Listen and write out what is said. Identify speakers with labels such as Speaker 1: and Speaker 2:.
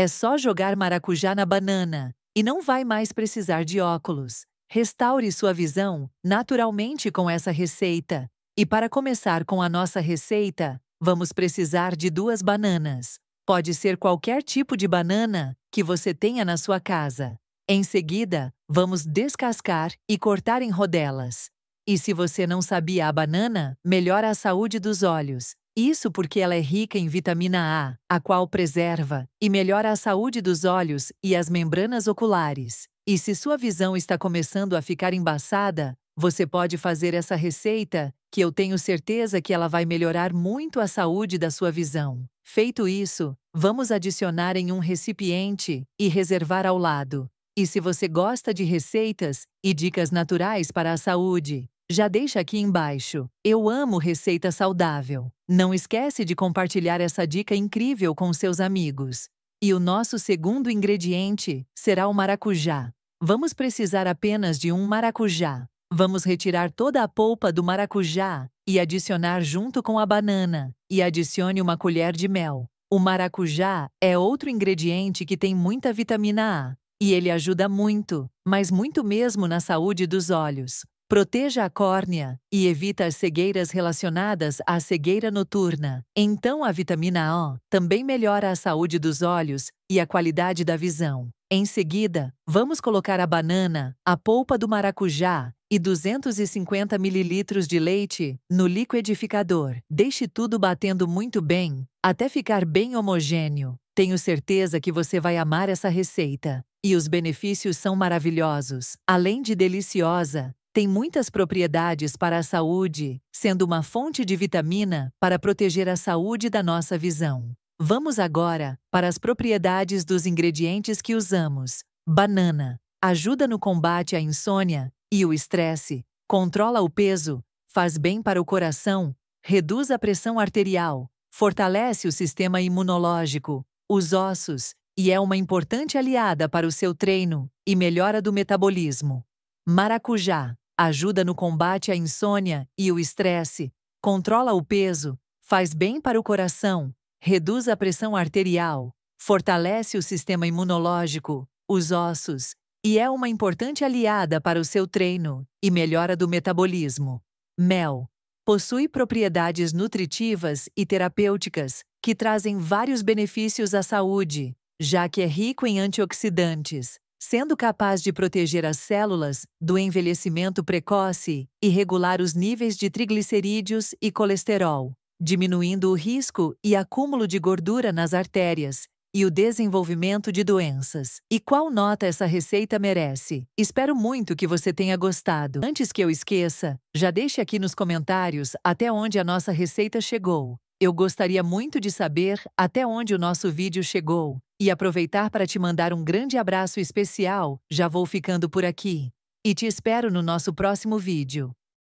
Speaker 1: É só jogar maracujá na banana e não vai mais precisar de óculos. Restaure sua visão naturalmente com essa receita. E para começar com a nossa receita, vamos precisar de duas bananas. Pode ser qualquer tipo de banana que você tenha na sua casa. Em seguida, vamos descascar e cortar em rodelas. E se você não sabia a banana, melhora a saúde dos olhos isso porque ela é rica em vitamina A, a qual preserva e melhora a saúde dos olhos e as membranas oculares. E se sua visão está começando a ficar embaçada, você pode fazer essa receita, que eu tenho certeza que ela vai melhorar muito a saúde da sua visão. Feito isso, vamos adicionar em um recipiente e reservar ao lado. E se você gosta de receitas e dicas naturais para a saúde, já deixa aqui embaixo. Eu amo receita saudável. Não esquece de compartilhar essa dica incrível com seus amigos. E o nosso segundo ingrediente será o maracujá. Vamos precisar apenas de um maracujá. Vamos retirar toda a polpa do maracujá e adicionar junto com a banana. E adicione uma colher de mel. O maracujá é outro ingrediente que tem muita vitamina A. E ele ajuda muito, mas muito mesmo na saúde dos olhos. Proteja a córnea e evita as cegueiras relacionadas à cegueira noturna. Então, a vitamina O também melhora a saúde dos olhos e a qualidade da visão. Em seguida, vamos colocar a banana, a polpa do maracujá e 250 ml de leite no liquidificador. Deixe tudo batendo muito bem, até ficar bem homogêneo. Tenho certeza que você vai amar essa receita. E os benefícios são maravilhosos. Além de deliciosa, tem muitas propriedades para a saúde, sendo uma fonte de vitamina para proteger a saúde da nossa visão. Vamos agora para as propriedades dos ingredientes que usamos. Banana ajuda no combate à insônia e o estresse, controla o peso, faz bem para o coração, reduz a pressão arterial, fortalece o sistema imunológico, os ossos e é uma importante aliada para o seu treino e melhora do metabolismo. Maracujá ajuda no combate à insônia e o estresse, controla o peso, faz bem para o coração, reduz a pressão arterial, fortalece o sistema imunológico, os ossos e é uma importante aliada para o seu treino e melhora do metabolismo. Mel possui propriedades nutritivas e terapêuticas que trazem vários benefícios à saúde, já que é rico em antioxidantes, sendo capaz de proteger as células do envelhecimento precoce e regular os níveis de triglicerídeos e colesterol, diminuindo o risco e acúmulo de gordura nas artérias e o desenvolvimento de doenças. E qual nota essa receita merece? Espero muito que você tenha gostado. Antes que eu esqueça, já deixe aqui nos comentários até onde a nossa receita chegou. Eu gostaria muito de saber até onde o nosso vídeo chegou e aproveitar para te mandar um grande abraço especial. Já vou ficando por aqui e te espero no nosso próximo vídeo.